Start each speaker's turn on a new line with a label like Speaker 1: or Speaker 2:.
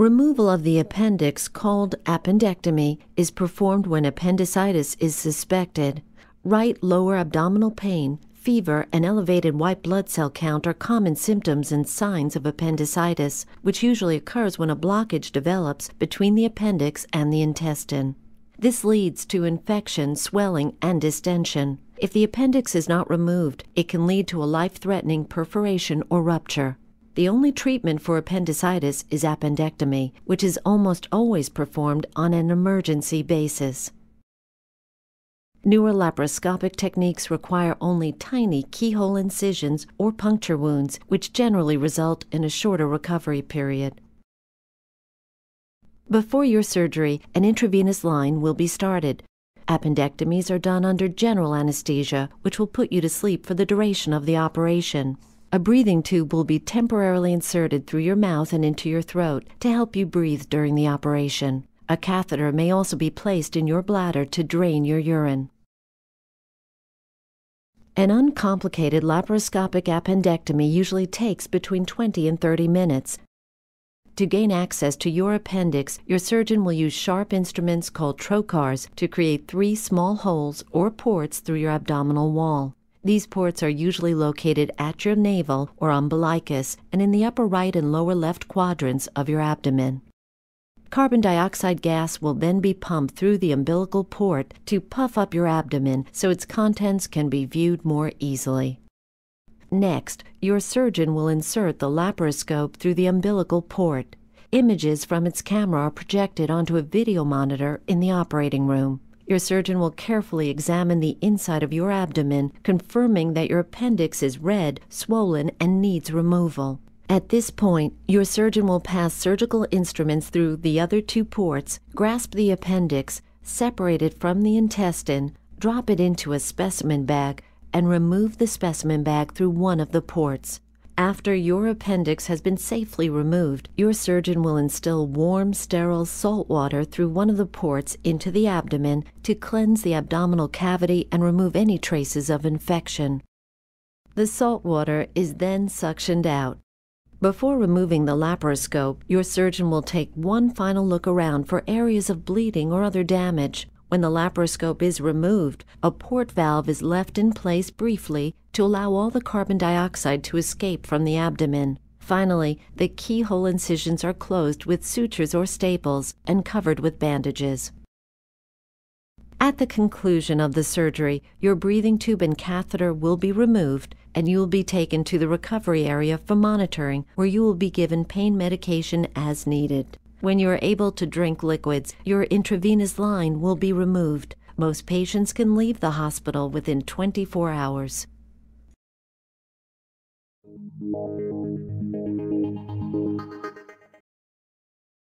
Speaker 1: Removal of the appendix, called appendectomy, is performed when appendicitis is suspected. Right lower abdominal pain, fever, and elevated white blood cell count are common symptoms and signs of appendicitis, which usually occurs when a blockage develops between the appendix and the intestine. This leads to infection, swelling, and distension. If the appendix is not removed, it can lead to a life threatening perforation or rupture. The only treatment for appendicitis is appendectomy, which is almost always performed on an emergency basis. Newer laparoscopic techniques require only tiny keyhole incisions or puncture wounds, which generally result in a shorter recovery period. Before your surgery, an intravenous line will be started. Appendectomies are done under general anesthesia, which will put you to sleep for the duration of the operation. A breathing tube will be temporarily inserted through your mouth and into your throat to help you breathe during the operation. A catheter may also be placed in your bladder to drain your urine. An uncomplicated laparoscopic appendectomy usually takes between 20 and 30 minutes. To gain access to your appendix, your surgeon will use sharp instruments called trocars to create three small holes or ports through your abdominal wall. These ports are usually located at your navel or umbilicus and in the upper right and lower left quadrants of your abdomen. Carbon dioxide gas will then be pumped through the umbilical port to puff up your abdomen so its contents can be viewed more easily. Next, your surgeon will insert the laparoscope through the umbilical port. Images from its camera are projected onto a video monitor in the operating room. Your surgeon will carefully examine the inside of your abdomen, confirming that your appendix is red, swollen, and needs removal. At this point, your surgeon will pass surgical instruments through the other two ports, grasp the appendix, separate it from the intestine, drop it into a specimen bag, and remove the specimen bag through one of the ports. After your appendix has been safely removed, your surgeon will instill warm, sterile salt water through one of the ports into the abdomen to cleanse the abdominal cavity and remove any traces of infection. The salt water is then suctioned out. Before removing the laparoscope, your surgeon will take one final look around for areas of bleeding or other damage. When the laparoscope is removed, a port valve is left in place briefly to allow all the carbon dioxide to escape from the abdomen. Finally, the keyhole incisions are closed with sutures or staples and covered with bandages. At the conclusion of the surgery, your breathing tube and catheter will be removed and you will be taken to the recovery area for monitoring where you will be given pain medication as needed. When you are able to drink liquids, your intravenous line will be removed. Most patients can leave the hospital within 24 hours. Música